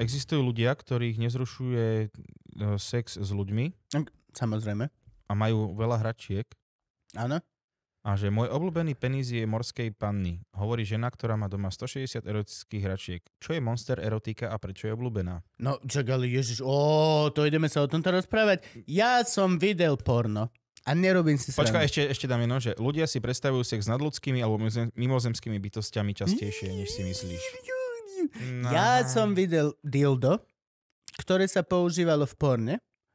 Existujú ľudia, ktorých nezrušuje sex s ľuďmi. Samozrejme. A majú veľa hračiek. Áno. A že môj obľúbený penis je morskej panny, hovorí žena, ktorá má doma 160 erotických hračiek. Čo je monster erotika a prečo je obľúbená? No, čak, ale ježiš, o, to ideme sa o tomto rozprávať. Ja som videl porno. A nerobím si Počkaj, ešte, ešte dám jedno, že ľudia si predstavujú sex nad ľudskými alebo mimozemskými bytostiami častejšie, než si myslíš. No. Ja som videl dildo, ktoré sa používalo v porne,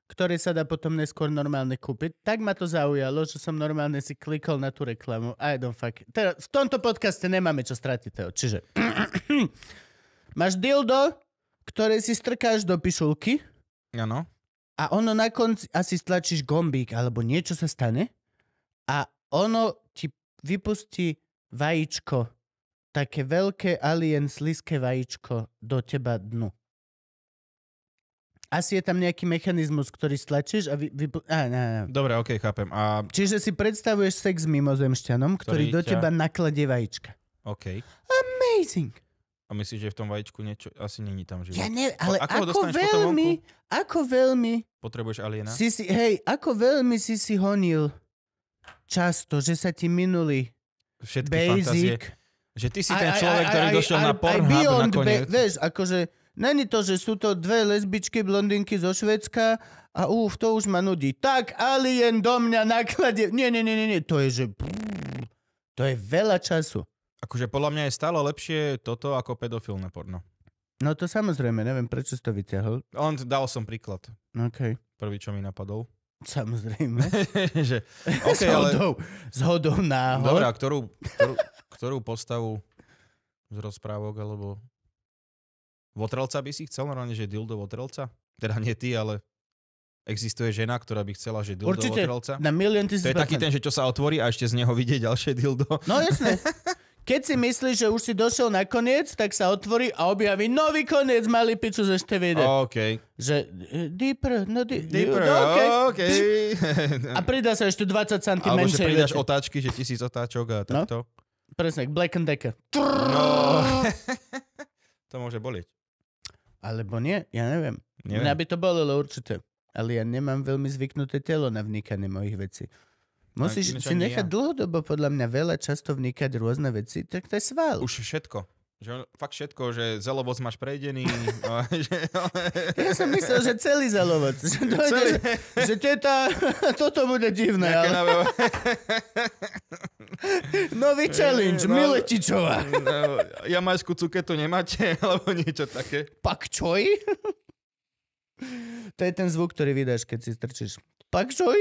ktoré sa dá potom neskôr normálne kúpiť. Tak ma to zaujalo, že som normálne si klikol na tú reklamu. I don't fuck. Teda, v tomto podcaste nemáme čo stratiť, Teo. Čiže... Máš dildo, ktoré si strkáš do pišulky. Áno. A ono na konci asi stlačíš gombík, alebo niečo sa stane. A ono ti vypustí vajíčko také veľké alien sliské vajíčko do teba dnu. Asi je tam nejaký mechanizmus, ktorý stlačíš a vy... á, á, á. Dobre, ok, chápem. A... Čiže si predstavuješ sex s mimozemšťanom, ktorý, ktorý do ťa... teba nakladie vajíčka. OK. Amazing! A myslíš, že v tom vajíčku niečo... Asi není tam život. Ja ne, ale ako, ako veľmi... Ako veľmi... Potrebuješ aliena? Si si, hej, ako veľmi si si honil často, že sa ti minuli Všetky basic, fantázie že ty si ten človek, aj, ktorý aj, došiel aj, na Pornhub nakoniec. Be, vieš, akože není to, že sú to dve lesbičky blondinky zo Švedska a úf, to už ma nudí. Tak Alien do mňa nakladie. Nie, nie, nie, nie, nie. to je, že... To je veľa času. Akože podľa mňa je stále lepšie toto ako pedofilné porno. No to samozrejme, neviem, prečo si to vyťahol. On, dal som príklad. OK. Prvý, čo mi napadol. Samozrejme. že, okay, s, hodou, s hodou náhod. Dobre, ktorú, ktorú, ktorú postavu z rozprávok alebo votrelca by si chcel, normálne, že dildo votrelca? Teda nie ty, ale existuje žena, ktorá by chcela, že dildo Určite, votrelca? na milión tisíc To je taký ten, že čo sa otvorí a ešte z neho vidie ďalšie dildo. No jasné. Keď si myslíš, že už si došiel na koniec, tak sa otvorí a objaví nový koniec malý piču z ešte vede. OK. Že eh, deeper, no di- deeper, no, okay. okay. A pridá sa ešte 20 cm. Alebo že pridáš otáčky, že tisíc otáčok a no. takto. No. Presne, k Black and Decker. No. to môže boliť. Alebo nie, ja neviem. neviem. Mňa by to bolelo určite. Ale ja nemám veľmi zvyknuté telo na vnikanie mojich vecí. Musíš no, si nechať ja. dlhodobo podľa mňa veľa často vnikať rôzne veci, tak to je sval. Už všetko. Že on, fakt všetko, že zelovoc máš prejdený. no, že, ale... Ja som myslel, že celý zelovoc. Že, dojde, celý... že, že teta, toto bude divné. Ale... Nový challenge, no, Miletičová. No, majskú cuketu nemáte, alebo niečo také. Pak čoj? To je ten zvuk, ktorý vydáš, keď si strčíš. Pak čoj!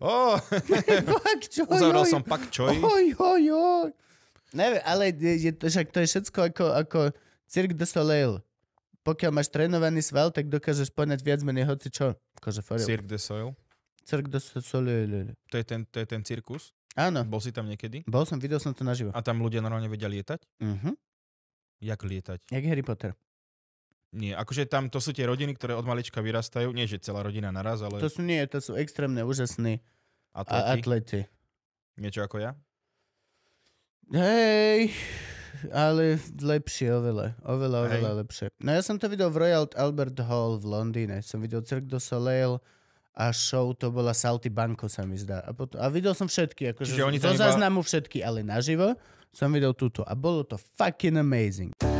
Oh. pak čoj! Uzavral som pak čoj. Oj, oj, oj. Neviem, ale je, je, však to je všetko ako, ako Cirque du Soleil. Pokiaľ máš trénovaný sval, tak dokážeš poňať viac menej hoci čo. Akože Cirque de Soleil. Cirque du Soleil. To je ten, to je ten cirkus? Áno. Bol si tam niekedy? Bol som, videl som to naživo. A tam ľudia normálne vedia lietať? Mhm. Jak lietať? Jak Harry Potter. Nie, akože tam to sú tie rodiny, ktoré od malička vyrastajú. Nie, že celá rodina naraz, ale... To sú nie, to sú extrémne úžasní atleti. A atleti. Niečo ako ja? Hej, ale lepšie oveľa. Oveľa, oveľa Hej. lepšie. No ja som to videl v Royal Albert Hall v Londýne. Som videl Cirque du Soleil, a show to bola Salty Banko sa mi zdá. A, potom, a videl som všetky, akože zo iba... záznamu všetky, ale naživo som videl túto a bolo to fucking amazing.